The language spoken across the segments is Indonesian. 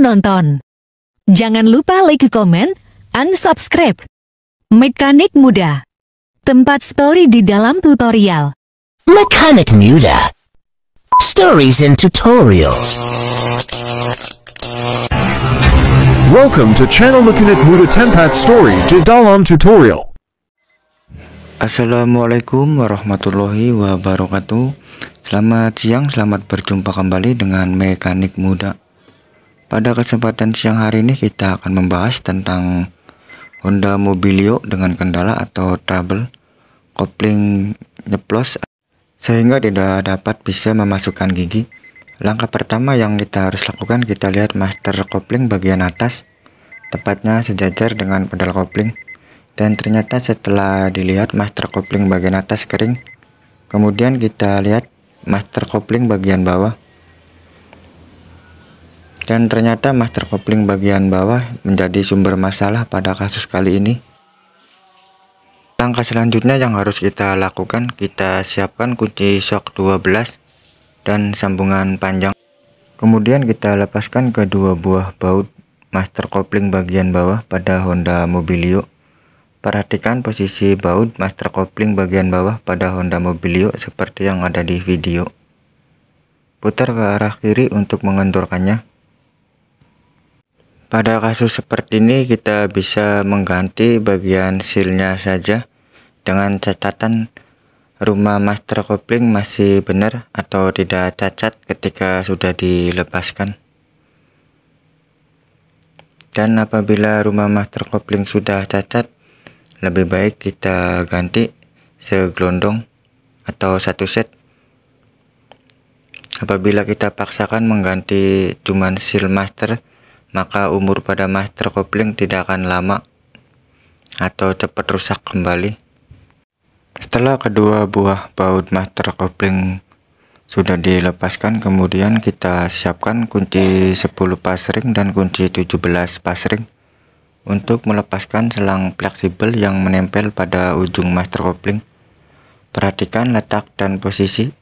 menonton. Jangan lupa like, and unsubscribe. Mekanik muda. Tempat story di dalam tutorial. Mekanik muda. Stories and tutorials. Welcome to channel Mekanik Muda Tempat Story di dalam tutorial. Assalamualaikum warahmatullahi wabarakatuh. Selamat siang, selamat berjumpa kembali dengan mekanik muda. Pada kesempatan siang hari ini kita akan membahas tentang Honda Mobilio dengan kendala atau trouble kopling nyeplos sehingga tidak dapat bisa memasukkan gigi. Langkah pertama yang kita harus lakukan kita lihat master kopling bagian atas tepatnya sejajar dengan pedal kopling dan ternyata setelah dilihat master kopling bagian atas kering kemudian kita lihat master kopling bagian bawah dan ternyata master kopling bagian bawah menjadi sumber masalah pada kasus kali ini. Langkah selanjutnya yang harus kita lakukan, kita siapkan kunci shock 12 dan sambungan panjang. Kemudian kita lepaskan kedua buah baut master kopling bagian bawah pada Honda Mobilio. Perhatikan posisi baut master kopling bagian bawah pada Honda Mobilio seperti yang ada di video. Putar ke arah kiri untuk mengenturkannya. Pada kasus seperti ini kita bisa mengganti bagian sealnya saja dengan catatan rumah master kopling masih benar atau tidak cacat ketika sudah dilepaskan. Dan apabila rumah master kopling sudah cacat, lebih baik kita ganti segelondong atau satu set. Apabila kita paksakan mengganti cuman seal master, maka umur pada master kopling tidak akan lama atau cepat rusak kembali. Setelah kedua buah baut master kopling sudah dilepaskan, kemudian kita siapkan kunci 10 pas ring dan kunci 17 pas ring untuk melepaskan selang fleksibel yang menempel pada ujung master kopling. Perhatikan letak dan posisi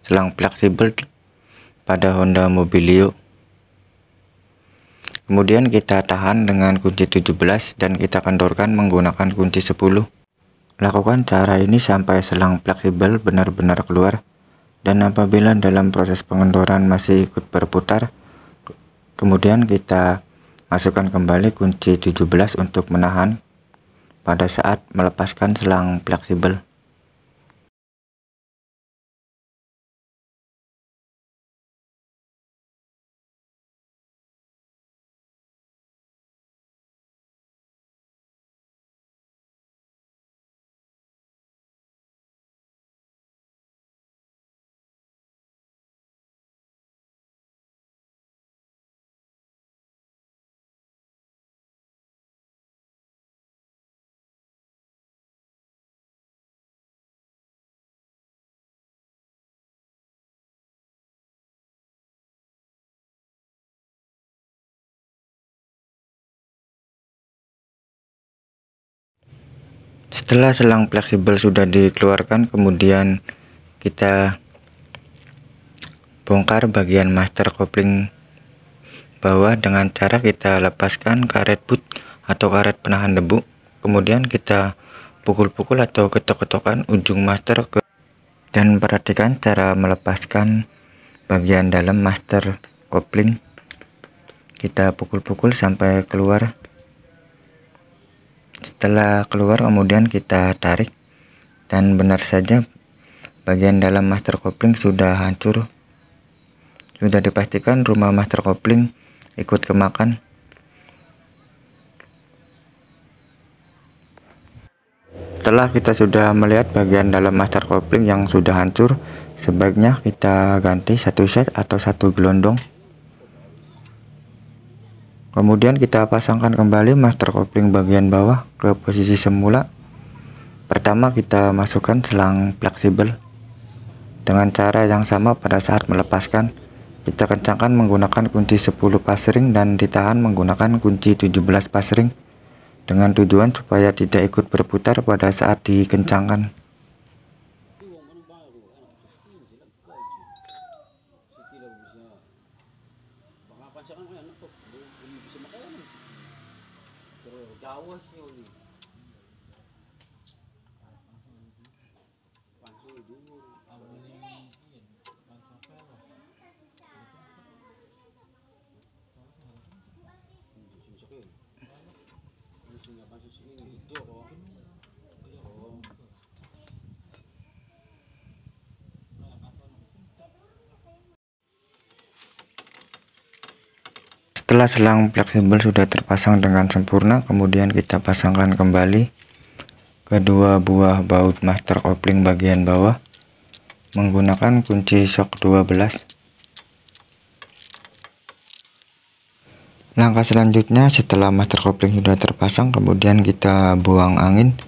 selang fleksibel pada Honda Mobilio. Kemudian kita tahan dengan kunci 17 dan kita kendorkan menggunakan kunci 10. Lakukan cara ini sampai selang fleksibel benar-benar keluar. Dan apabila dalam proses pengendoran masih ikut berputar, kemudian kita masukkan kembali kunci 17 untuk menahan pada saat melepaskan selang fleksibel. setelah selang fleksibel sudah dikeluarkan kemudian kita bongkar bagian master kopling bawah dengan cara kita lepaskan karet boot atau karet penahan debu kemudian kita pukul-pukul atau ketok-ketokan ujung master ke dan perhatikan cara melepaskan bagian dalam master kopling kita pukul-pukul sampai keluar setelah keluar kemudian kita tarik dan benar saja bagian dalam master kopling sudah hancur sudah dipastikan rumah master kopling ikut kemakan setelah kita sudah melihat bagian dalam master kopling yang sudah hancur sebaiknya kita ganti satu set atau satu gelondong Kemudian kita pasangkan kembali master kopling bagian bawah ke posisi semula. Pertama kita masukkan selang fleksibel dengan cara yang sama pada saat melepaskan. Kita kencangkan menggunakan kunci 10 pas dan ditahan menggunakan kunci 17 pas ring dengan tujuan supaya tidak ikut berputar pada saat dikencangkan. Setelah selang fleksibel sudah terpasang dengan sempurna, kemudian kita pasangkan kembali kedua buah baut master kopling bagian bawah menggunakan kunci shock 12. Langkah selanjutnya setelah master kopling sudah terpasang kemudian kita buang angin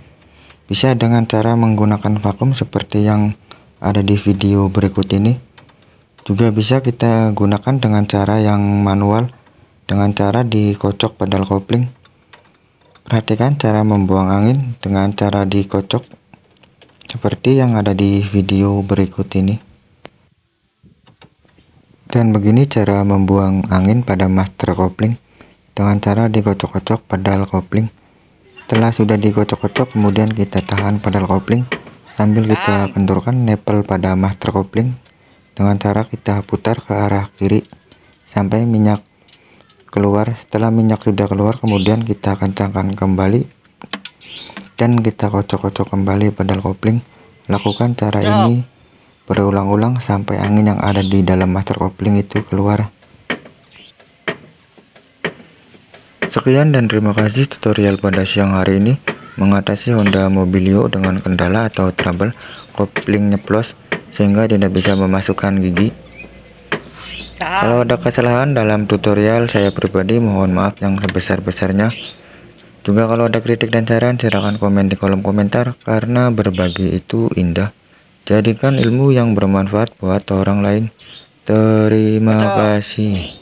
bisa dengan cara menggunakan vakum seperti yang ada di video berikut ini juga bisa kita gunakan dengan cara yang manual dengan cara dikocok pedal kopling. Perhatikan cara membuang angin dengan cara dikocok seperti yang ada di video berikut ini. Dan begini cara membuang angin pada master kopling dengan cara dikocok-kocok pedal kopling. Setelah sudah dikocok-kocok kemudian kita tahan pedal kopling sambil kita benturkan nepel pada master kopling dengan cara kita putar ke arah kiri sampai minyak keluar setelah minyak sudah keluar kemudian kita kencangkan kembali dan kita kocok-kocok kembali pedal kopling lakukan cara ini berulang-ulang sampai angin yang ada di dalam master kopling itu keluar sekian dan terima kasih tutorial pada siang hari ini mengatasi Honda Mobilio dengan kendala atau trouble kopling nyeplos sehingga tidak bisa memasukkan gigi kalau ada kesalahan dalam tutorial, saya pribadi mohon maaf yang sebesar-besarnya. Juga kalau ada kritik dan saran, silahkan komen di kolom komentar, karena berbagi itu indah. Jadikan ilmu yang bermanfaat buat orang lain. Terima Betul. kasih.